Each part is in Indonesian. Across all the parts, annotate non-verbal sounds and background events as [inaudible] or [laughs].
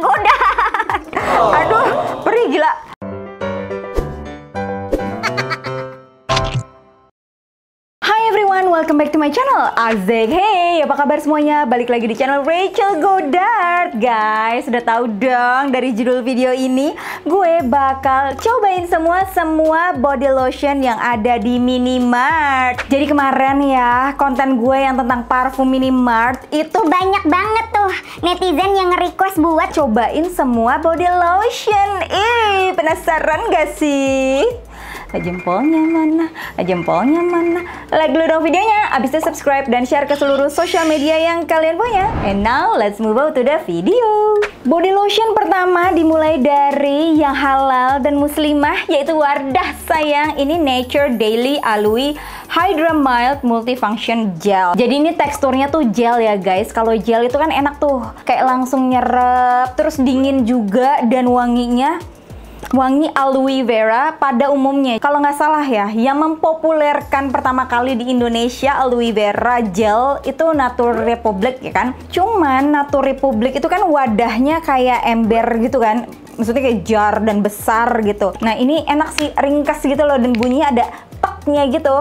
menggoda. Oh. Aduh, perih gila. Hi everyone, welcome back to my channel Azek. Hey, apa kabar semuanya? Balik lagi di channel Rachel Godard, guys. Sudah tahu dong dari judul video ini, gue bakal cobain semua semua body lotion yang ada di minimart. Jadi kemarin ya, konten gue yang tentang parfum minimart itu banyak banget netizen yang request buat cobain semua body lotion. Ih, penasaran gak sih? jempolnya mana jempolnya mana like dulu dong videonya abis itu subscribe dan share ke seluruh sosial media yang kalian punya and now let's move on to the video body lotion pertama dimulai dari yang halal dan muslimah yaitu Wardah sayang ini Nature Daily Alui Hydra Mild Multifunction Gel jadi ini teksturnya tuh gel ya guys kalau gel itu kan enak tuh kayak langsung nyerap terus dingin juga dan wanginya wangi aloe vera pada umumnya. Kalau nggak salah ya, yang mempopulerkan pertama kali di Indonesia aloe vera gel itu Natur Republic ya kan. Cuman Natur Republic itu kan wadahnya kayak ember gitu kan maksudnya kayak jar dan besar gitu. Nah ini enak sih, ringkas gitu loh dan bunyinya ada teknya gitu.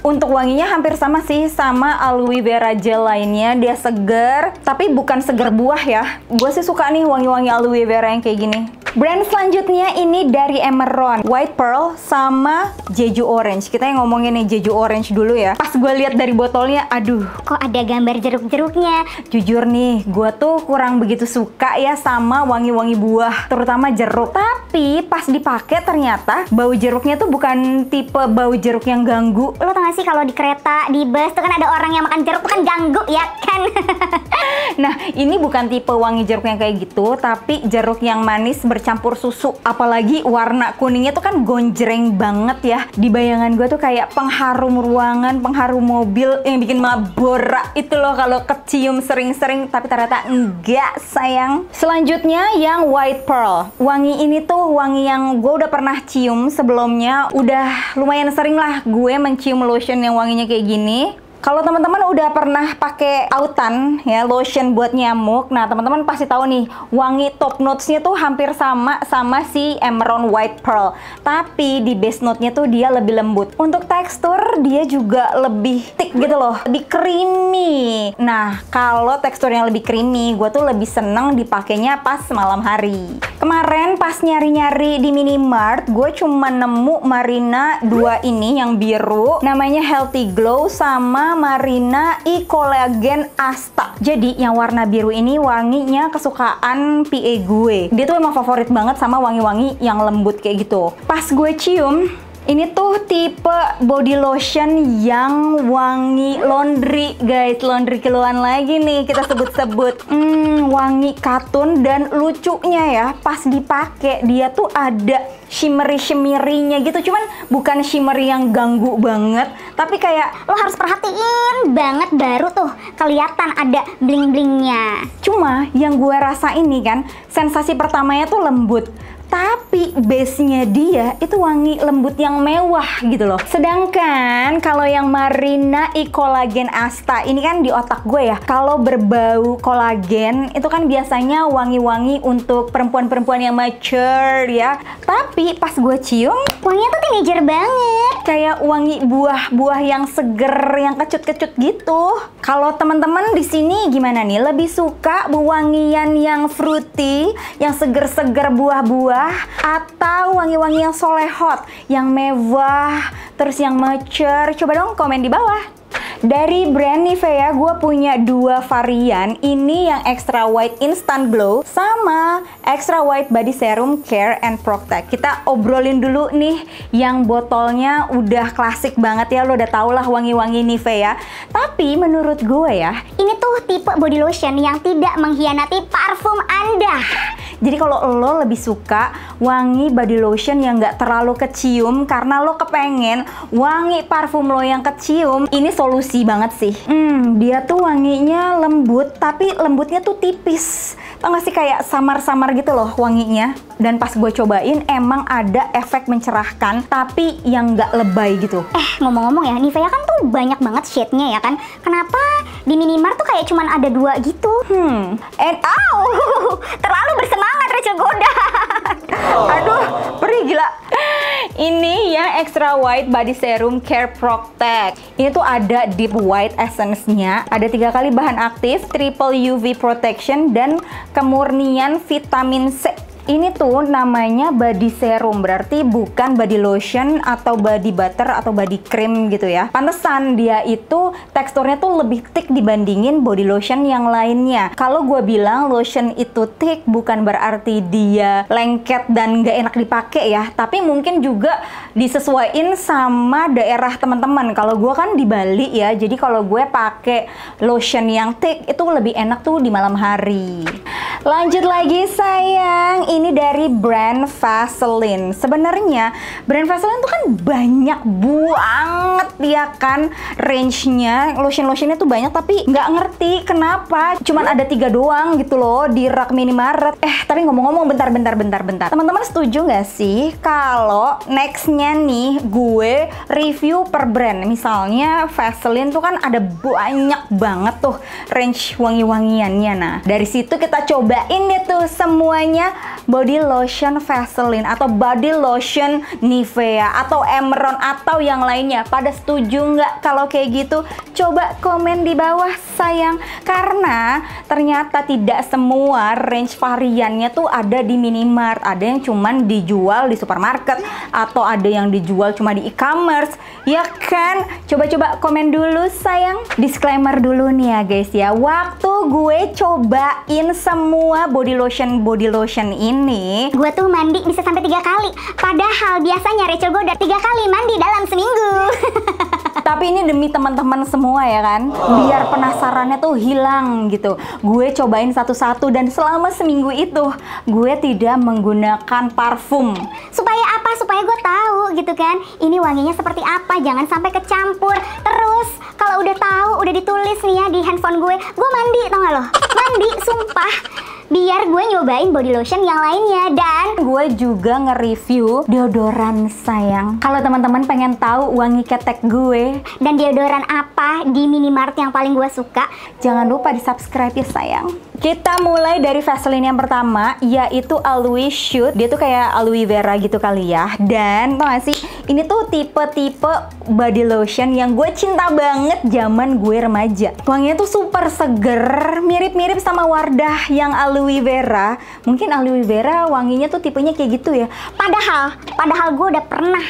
Untuk wanginya hampir sama sih sama aloe vera gel lainnya. Dia seger, tapi bukan seger buah ya. Gue sih suka nih wangi-wangi aloe vera yang kayak gini. Brand selanjutnya ini dari Emeron, White Pearl sama Jeju Orange. Kita yang ngomongin nih Jeju Orange dulu ya. Pas gue lihat dari botolnya, aduh. Kok ada gambar jeruk-jeruknya? Jujur nih, gue tuh kurang begitu suka ya sama wangi-wangi buah, terutama jeruk. Tapi pas dipakai ternyata bau jeruknya tuh bukan tipe bau jeruk yang ganggu. Lo tengah gak sih kalau di kereta, di bus tuh kan ada orang yang makan jeruk tuh kan ganggu ya kan? [laughs] nah ini bukan tipe wangi jeruk yang kayak gitu, tapi jeruk yang manis bercampur susu. Apalagi warna kuningnya tuh kan gonjreng banget ya. Di bayangan gue tuh kayak pengharum ruangan, pengharum mobil yang bikin mabora itu loh kalau kecium sering-sering. Tapi ternyata enggak sayang. Selanjutnya yang White Pearl. Wangi ini tuh wangi yang gue udah pernah cium sebelumnya. Udah lumayan sering lah gue mencium lo lotion yang wanginya kayak gini kalau teman-teman udah pernah pakai autan ya lotion buat nyamuk, nah teman-teman pasti tahu nih wangi top notes-nya tuh hampir sama sama si Emerald White Pearl, tapi di base note-nya tuh dia lebih lembut. Untuk tekstur dia juga lebih thick gitu loh, lebih creamy. Nah kalau teksturnya lebih creamy, gue tuh lebih seneng dipakainya pas malam hari. Kemarin pas nyari-nyari di minimart, gue cuma nemu Marina dua ini yang biru, namanya Healthy Glow sama Marina E Collagen Asta. Jadi yang warna biru ini wanginya kesukaan PA gue. Dia tuh emang favorit banget sama wangi-wangi yang lembut kayak gitu. Pas gue cium, ini tuh tipe body lotion yang wangi laundry guys Laundry kiloan lagi nih kita sebut-sebut [laughs] Hmm wangi katun dan lucunya ya pas dipakai dia tuh ada shimmery-shimmerinya gitu Cuman bukan shimmery yang ganggu banget Tapi kayak lo harus perhatiin banget baru tuh kelihatan ada bling-blingnya Cuma yang gue rasa ini kan sensasi pertamanya tuh lembut tapi base-nya dia itu wangi lembut yang mewah gitu loh. Sedangkan kalau yang Marina I Collagen Asta ini kan di otak gue ya, kalau berbau kolagen itu kan biasanya wangi-wangi untuk perempuan-perempuan yang mature ya. Tapi pas gue cium, wanginya tuh teenager banget. Kayak wangi buah-buah yang seger, yang kecut-kecut gitu. Kalau teman-teman di sini gimana nih? Lebih suka wangian yang fruity, yang seger-seger buah-buah mewah atau wangi-wangi yang solehot, yang mewah, terus yang mature? Coba dong komen di bawah. Dari brand Nivea gue punya dua varian. Ini yang Extra White Instant Glow sama Extra White Body Serum Care and Protect. Kita obrolin dulu nih yang botolnya udah klasik banget ya. Lo udah tau lah wangi-wangi Nivea. Tapi menurut gue ya, ini tuh tipe body lotion yang tidak mengkhianati parfum Anda. Jadi kalau lo lebih suka wangi body lotion yang nggak terlalu kecium karena lo kepengen wangi parfum lo yang kecium, ini solusi juicy banget sih. Hmm, dia tuh wanginya lembut, tapi lembutnya tuh tipis. Tau gak sih kayak samar-samar gitu loh wanginya. Dan pas gue cobain emang ada efek mencerahkan, tapi yang gak lebay gitu. Eh, ngomong-ngomong ya, Nivea kan tuh banyak banget shade-nya ya kan? Kenapa di Minimar tuh kayak cuman ada dua gitu? Hmm, and oh, [laughs] Terlalu bersemangat Rachel Goda. Oh. Aduh, perih gila ini ya extra white body serum care protect ini tuh ada deep white essence-nya ada tiga kali bahan aktif triple UV protection dan kemurnian vitamin C ini tuh namanya body serum, berarti bukan body lotion atau body butter atau body cream gitu ya. Pantesan dia itu teksturnya tuh lebih thick dibandingin body lotion yang lainnya. Kalau gue bilang lotion itu thick bukan berarti dia lengket dan gak enak dipakai ya, tapi mungkin juga disesuaikan sama daerah teman-teman. Kalau gue kan di Bali ya, jadi kalau gue pakai lotion yang thick itu lebih enak tuh di malam hari. Lanjut lagi sayang, ini ini dari brand Vaseline. Sebenarnya brand Vaseline tuh kan banyak banget ya kan range-nya. Lotion-lotionnya tuh banyak tapi nggak ngerti kenapa cuman ada tiga doang gitu loh di rak minimarket. Eh, tapi ngomong-ngomong bentar bentar bentar bentar. Teman-teman setuju nggak sih kalau next-nya nih gue review per brand. Misalnya Vaseline tuh kan ada banyak banget tuh range wangi-wangiannya. Nah, dari situ kita cobain deh tuh semuanya body lotion Vaseline atau body lotion Nivea atau Emeron atau yang lainnya. Pada setuju nggak kalau kayak gitu? Coba komen di bawah sayang karena ternyata tidak semua range variannya tuh ada di minimart. Ada yang cuman dijual di supermarket atau ada yang dijual cuma di e-commerce. Ya kan? Coba-coba komen dulu sayang. Disclaimer dulu nih ya guys ya. Waktu gue cobain semua body lotion body lotion ini ini Gue tuh mandi bisa sampai tiga kali Padahal biasanya Rachel gue udah tiga kali mandi dalam seminggu [laughs] Tapi ini demi teman-teman semua ya kan Biar penasarannya tuh hilang gitu Gue cobain satu-satu dan selama seminggu itu Gue tidak menggunakan parfum Supaya apa? Supaya gue tahu gitu kan Ini wanginya seperti apa Jangan sampai kecampur Terus kalau udah tahu udah ditulis nih ya di handphone gue Gue mandi tau gak loh mandi, sumpah biar gue nyobain body lotion yang lainnya dan gue juga nge-review deodoran sayang kalau teman-teman pengen tahu wangi ketek gue dan deodoran apa di minimart yang paling gue suka jangan lupa di subscribe ya sayang kita mulai dari Vaseline yang pertama yaitu Aloe Shoot dia tuh kayak aloe vera gitu kali ya dan tau sih ini tuh tipe-tipe body lotion yang gue cinta banget zaman gue remaja wanginya tuh super seger mirip mirip sama Wardah yang aloe vera. Mungkin aloe vera wanginya tuh tipenya kayak gitu ya. Padahal, padahal gue udah pernah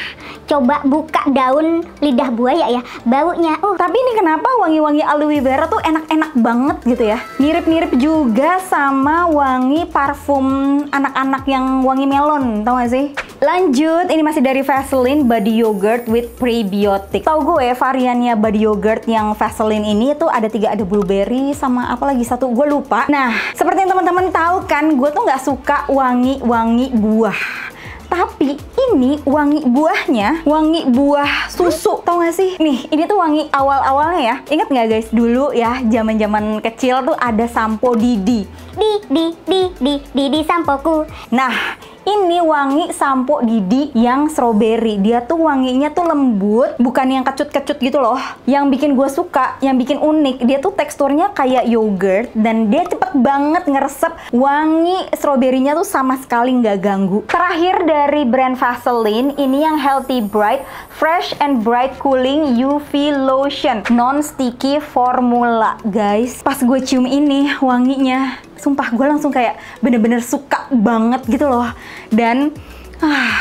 coba buka daun lidah buaya ya. Baunya, uh. Tapi ini kenapa wangi-wangi aloe vera tuh enak-enak banget gitu ya. Mirip-mirip juga sama wangi parfum anak-anak yang wangi melon, tau gak sih? Lanjut, ini masih dari Vaseline Body Yogurt with Prebiotic. Tau gue variannya Body Yogurt yang Vaseline ini tuh ada tiga, ada blueberry sama apa lagi satu. Gue gue lupa. Nah, seperti yang teman-teman tahu kan, gue tuh nggak suka wangi-wangi buah. Tapi ini wangi buahnya, wangi buah susu, tau gak sih? Nih, ini tuh wangi awal-awalnya ya. Ingat gak guys, dulu ya, zaman jaman kecil tuh ada sampo Didi. Di, di, di, di, Didi sampoku. Nah, ini wangi sampo Didi yang strawberry. Dia tuh wanginya tuh lembut, bukan yang kecut-kecut gitu loh. Yang bikin gue suka, yang bikin unik, dia tuh teksturnya kayak yogurt dan dia cepet banget ngeresep. Wangi stroberinya tuh sama sekali nggak ganggu. Terakhir dari brand Vaseline, ini yang Healthy Bright Fresh and Bright Cooling UV Lotion Non Sticky Formula. Guys, pas gue cium ini wanginya sumpah gue langsung kayak bener-bener suka banget gitu loh dan ah,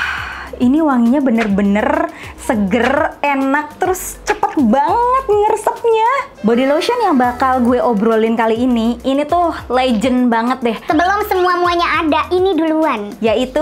ini wanginya bener-bener seger enak terus cepet banget ngeresepnya body lotion yang bakal gue obrolin kali ini ini tuh legend banget deh sebelum semua muanya ada ini duluan yaitu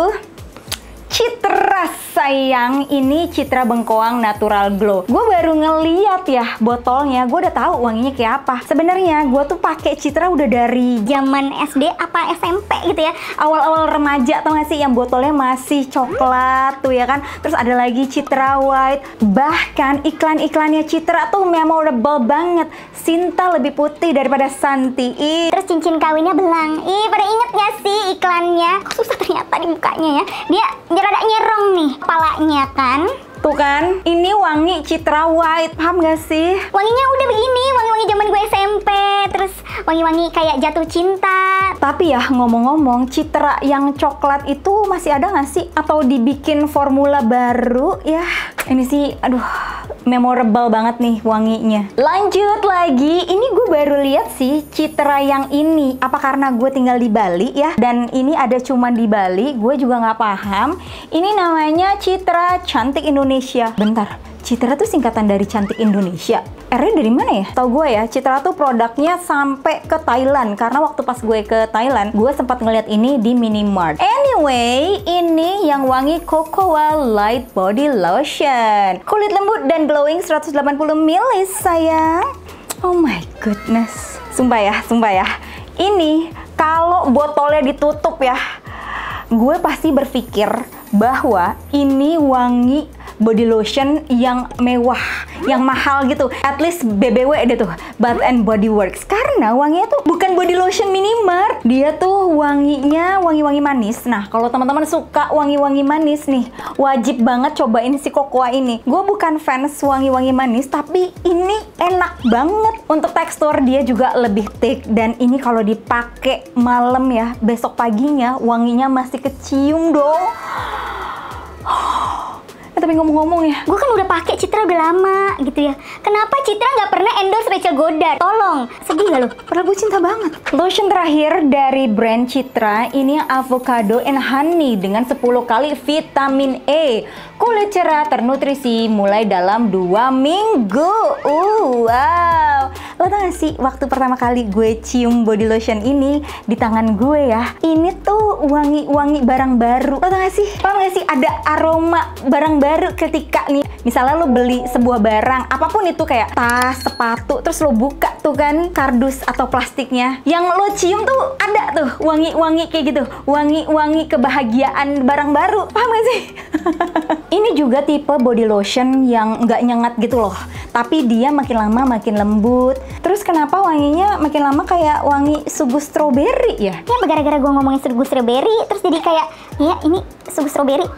Citra sayang, ini Citra Bengkoang Natural Glow. Gue baru ngeliat ya botolnya, gue udah tahu wanginya kayak apa. Sebenarnya gue tuh pakai Citra udah dari zaman SD apa SMP gitu ya, awal-awal remaja tau gak sih yang botolnya masih coklat tuh ya kan. Terus ada lagi Citra White, bahkan iklan-iklannya Citra tuh memorable banget. Sinta lebih putih daripada Santi. Ih. Terus cincin kawinnya belang. Ih, pada inget gak sih iklannya? Kok susah ternyata di mukanya ya. Dia rada nyerong nih palanya kan. Tuh kan, ini wangi Citra White, paham gak sih? Wanginya udah begini, wangi-wangi zaman gue SMP, terus wangi-wangi kayak jatuh cinta. Tapi ya ngomong-ngomong, Citra yang coklat itu masih ada gak sih? Atau dibikin formula baru ya? Ini sih, aduh, memorable banget nih wanginya. Lanjut lagi, ini gue baru lihat sih citra yang ini. Apa karena gue tinggal di Bali ya? Dan ini ada cuman di Bali, gue juga nggak paham. Ini namanya citra cantik Indonesia. Bentar, Citra tuh singkatan dari cantik Indonesia. r dari mana ya? Tahu gue ya, Citra tuh produknya sampai ke Thailand. Karena waktu pas gue ke Thailand, gue sempat ngeliat ini di minimart. Anyway, ini yang wangi Cocoa Light Body Lotion. Kulit lembut dan glowing 180 ml, sayang. Oh my goodness. Sumpah ya, sumpah ya. Ini kalau botolnya ditutup ya, gue pasti berpikir bahwa ini wangi body lotion yang mewah, yang mahal gitu. At least BBW ada tuh, Bath and Body Works. Karena wanginya tuh bukan body lotion minimal, dia tuh wanginya wangi-wangi manis. Nah, kalau teman-teman suka wangi-wangi manis nih, wajib banget cobain si Cocoa ini. Gue bukan fans wangi-wangi manis, tapi ini enak banget. Untuk tekstur dia juga lebih thick dan ini kalau dipakai malam ya, besok paginya wanginya masih kecium dong. Eh, tapi ngomong-ngomong ya, gue kan udah pakai Citra udah lama gitu ya. Kenapa Citra nggak pernah endorse Rachel Goddard? Tolong, sedih nggak lo? Padahal gue cinta banget. Lotion terakhir dari brand Citra ini avocado and honey dengan 10 kali vitamin E. Kulit cerah ternutrisi mulai dalam dua minggu. Uh, wow. Lo tau gak sih waktu pertama kali gue cium body lotion ini di tangan gue ya Ini tuh wangi-wangi barang baru Lo tau gak sih? Paham gak sih ada aroma barang baru baru ketika nih misalnya lo beli sebuah barang apapun itu kayak tas sepatu terus lo buka tuh kan kardus atau plastiknya yang lo cium tuh ada tuh wangi-wangi kayak gitu wangi-wangi kebahagiaan barang baru paham gak sih [laughs] ini juga tipe body lotion yang nggak nyengat gitu loh tapi dia makin lama makin lembut terus kenapa wanginya makin lama kayak wangi sugu stroberi ya ya gara-gara gue ngomongin sugu stroberi terus jadi kayak ya ini sugu stroberi [laughs]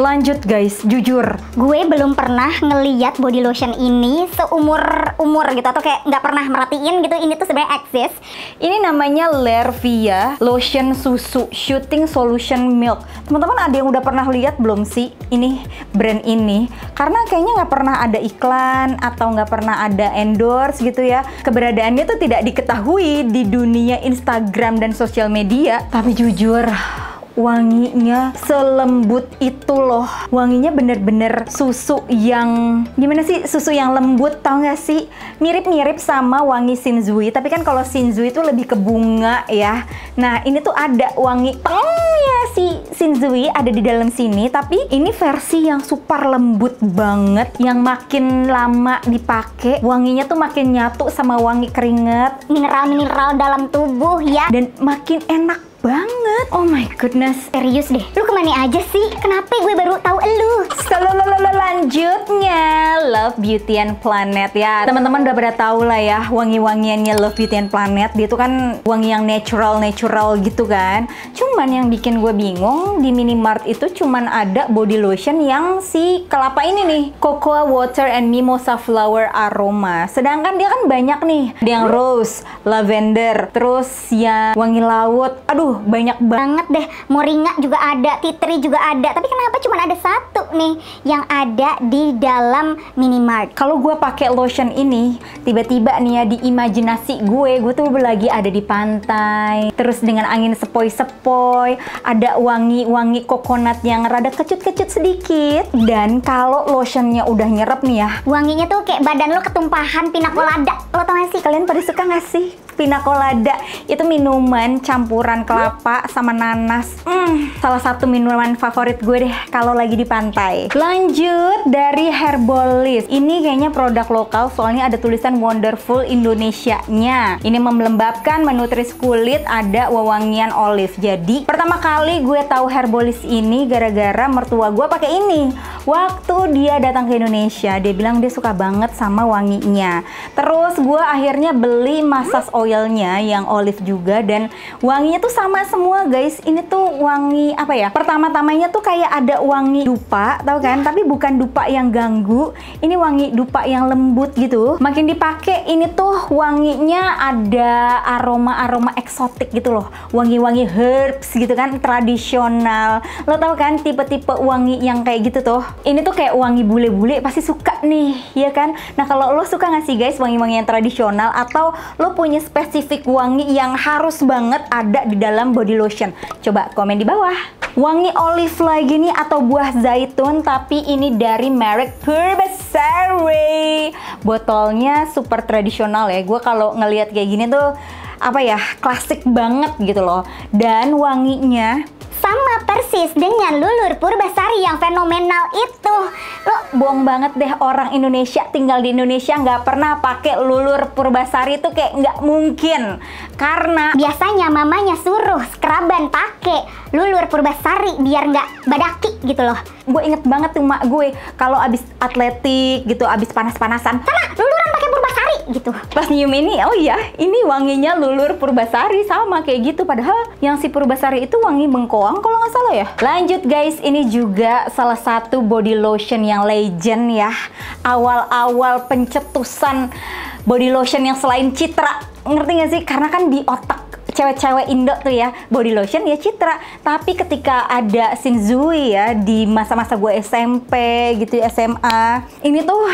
Lanjut guys, jujur. Gue belum pernah ngeliat body lotion ini seumur umur gitu atau kayak nggak pernah merhatiin gitu ini tuh sebenarnya eksis. Ini namanya Lervia Lotion Susu Shooting Solution Milk. Teman-teman ada yang udah pernah lihat belum sih ini brand ini? Karena kayaknya nggak pernah ada iklan atau nggak pernah ada endorse gitu ya. Keberadaannya tuh tidak diketahui di dunia Instagram dan sosial media. Tapi jujur, wanginya selembut itu loh wanginya bener-bener susu yang gimana sih susu yang lembut tau gak sih mirip-mirip sama wangi shinzui tapi kan kalau shinzui itu lebih ke bunga ya nah ini tuh ada wangi pengnya si shinzui ada di dalam sini tapi ini versi yang super lembut banget yang makin lama dipakai wanginya tuh makin nyatu sama wangi keringat mineral-mineral dalam tubuh ya dan makin enak banget. Oh my goodness. Serius deh, lu kemana aja sih? Kenapa gue baru tahu elu? Selanjutnya, Love Beauty and Planet ya. Teman-teman udah pada tahu lah ya wangi-wangiannya Love Beauty and Planet. Dia tuh kan wangi yang natural-natural gitu kan. Cuman yang bikin gue bingung di minimart itu cuman ada body lotion yang si kelapa ini nih, cocoa water and mimosa flower aroma. Sedangkan dia kan banyak nih, ada yang rose, lavender, terus yang wangi laut. Aduh, Aduh, banyak banget deh. Moringa juga ada, titri juga ada. Tapi kenapa cuma ada satu nih yang ada di dalam minimart? Kalau gue pakai lotion ini, tiba-tiba nih ya di imajinasi gue, gue tuh lagi ada di pantai. Terus dengan angin sepoi-sepoi, ada wangi-wangi coconut yang rada kecut-kecut sedikit. Dan kalau lotionnya udah nyerap nih ya, wanginya tuh kayak badan lo ketumpahan pina colada. Lo tau gak sih? Kalian pada suka gak sih? pina colada itu minuman campuran kelapa sama nanas mm, salah satu minuman favorit gue deh kalau lagi di pantai lanjut dari Herbolis ini kayaknya produk lokal soalnya ada tulisan wonderful Indonesia nya ini melembabkan menutris kulit ada wewangian olive jadi pertama kali gue tahu Herbolis ini gara-gara mertua gue pakai ini waktu dia datang ke Indonesia dia bilang dia suka banget sama wanginya terus gue akhirnya beli massage oilnya yang olive juga dan wanginya tuh sama semua guys. Ini tuh wangi apa ya? Pertama-tamanya tuh kayak ada wangi dupa, tau kan? Tapi bukan dupa yang ganggu. Ini wangi dupa yang lembut gitu. Makin dipakai ini tuh wanginya ada aroma-aroma eksotik gitu loh. Wangi-wangi herbs gitu kan, tradisional. Lo tau kan tipe-tipe wangi yang kayak gitu tuh. Ini tuh kayak wangi bule-bule pasti suka nih, ya kan? Nah, kalau lo suka nggak sih guys wangi-wangi yang tradisional atau lo punya spesifik wangi yang harus banget ada di dalam body lotion? Coba komen di bawah. Wangi olive lagi nih atau buah zaitun tapi ini dari merek Purbesari. Botolnya super tradisional ya. Gue kalau ngelihat kayak gini tuh apa ya klasik banget gitu loh. Dan wanginya sama persis dengan Lulur Purbasari yang fenomenal itu. Lo bohong banget deh orang Indonesia tinggal di Indonesia nggak pernah pakai Lulur Purbasari itu kayak nggak mungkin. Karena biasanya mamanya suruh skraban pakai Lulur Purbasari biar nggak badaki gitu loh. Gue inget banget tuh mak gue kalau abis atletik gitu, abis panas-panasan, sama luluran gitu pas nyium ini oh iya ini wanginya lulur purbasari sama kayak gitu padahal yang si purbasari itu wangi mengkoang kalau nggak salah ya lanjut guys ini juga salah satu body lotion yang legend ya awal-awal pencetusan body lotion yang selain citra ngerti gak sih karena kan di otak cewek-cewek Indo tuh ya body lotion ya Citra tapi ketika ada Shinzui ya di masa-masa gue SMP gitu SMA ini tuh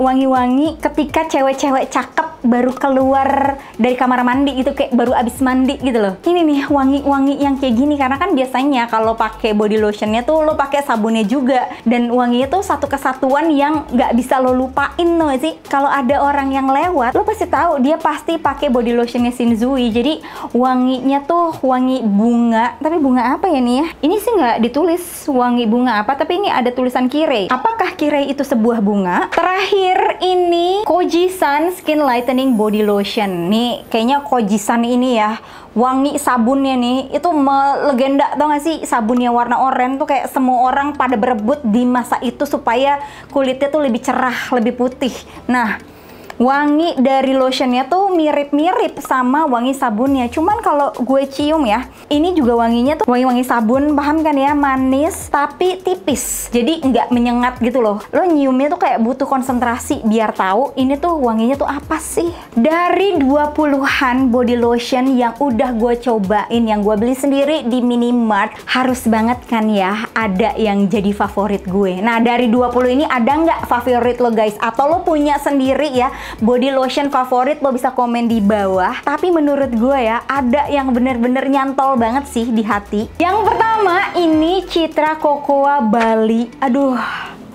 wangi-wangi ketika cewek-cewek cakep baru keluar dari kamar mandi itu kayak baru abis mandi gitu loh ini nih wangi-wangi yang kayak gini karena kan biasanya kalau pakai body lotionnya tuh lo pakai sabunnya juga dan wanginya tuh satu kesatuan yang nggak bisa lo lupain no sih kalau ada orang yang lewat lo pasti tahu dia pasti pakai body lotionnya Shinzui jadi wanginya tuh wangi bunga tapi bunga apa ya nih ya ini sih nggak ditulis wangi bunga apa tapi ini ada tulisan kire. apakah kire itu sebuah bunga terakhir ini koji san skin lightening body lotion nih kayaknya koji san ini ya wangi sabunnya nih itu legenda tau gak sih sabunnya warna oranye tuh kayak semua orang pada berebut di masa itu supaya kulitnya tuh lebih cerah lebih putih nah wangi dari lotionnya tuh mirip-mirip sama wangi sabunnya. Cuman kalau gue cium ya, ini juga wanginya tuh wangi-wangi sabun, paham kan ya? Manis tapi tipis. Jadi nggak menyengat gitu loh. Lo nyiumnya tuh kayak butuh konsentrasi biar tahu ini tuh wanginya tuh apa sih. Dari 20-an body lotion yang udah gue cobain, yang gue beli sendiri di minimart, harus banget kan ya ada yang jadi favorit gue. Nah dari 20 ini ada nggak favorit lo guys? Atau lo punya sendiri ya? body lotion favorit lo bisa komen di bawah. Tapi menurut gue ya, ada yang bener-bener nyantol banget sih di hati. Yang pertama ini Citra Cocoa Bali. Aduh,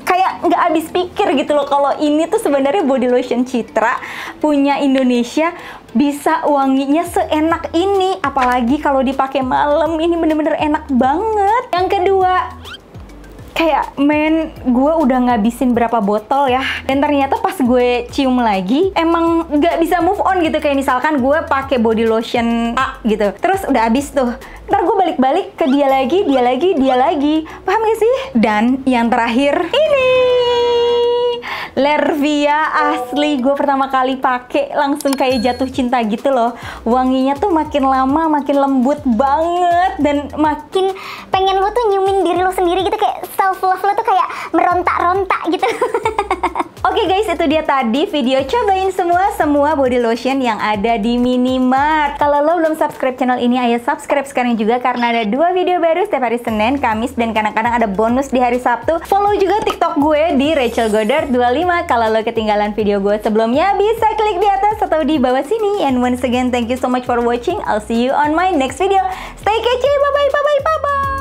kayak nggak habis pikir gitu loh kalau ini tuh sebenarnya body lotion Citra punya Indonesia bisa wanginya seenak ini apalagi kalau dipakai malam ini bener-bener enak banget yang kedua kayak men gue udah ngabisin berapa botol ya dan ternyata pas gue cium lagi emang nggak bisa move on gitu kayak misalkan gue pakai body lotion A gitu terus udah abis tuh ntar gue balik-balik ke dia lagi dia lagi dia lagi paham gak sih dan yang terakhir ini Lervia asli gue pertama kali pakai langsung kayak jatuh cinta gitu loh. Wanginya tuh makin lama makin lembut banget dan makin pengen lo tuh nyumin diri lo sendiri gitu kayak self love lo tuh kayak merontak-rontak gitu. [laughs] Oke okay guys, itu dia tadi video cobain semua semua body lotion yang ada di Minimart. Kalau lo belum subscribe channel ini, ayo subscribe sekarang juga karena ada dua video baru setiap hari Senin, Kamis, dan kadang-kadang ada bonus di hari Sabtu. Follow juga TikTok gue di Rachel Goddard 25 terima. Kalau lo ketinggalan video gue sebelumnya, bisa klik di atas atau di bawah sini. And once again, thank you so much for watching. I'll see you on my next video. Stay catchy. Bye-bye, bye-bye, bye-bye.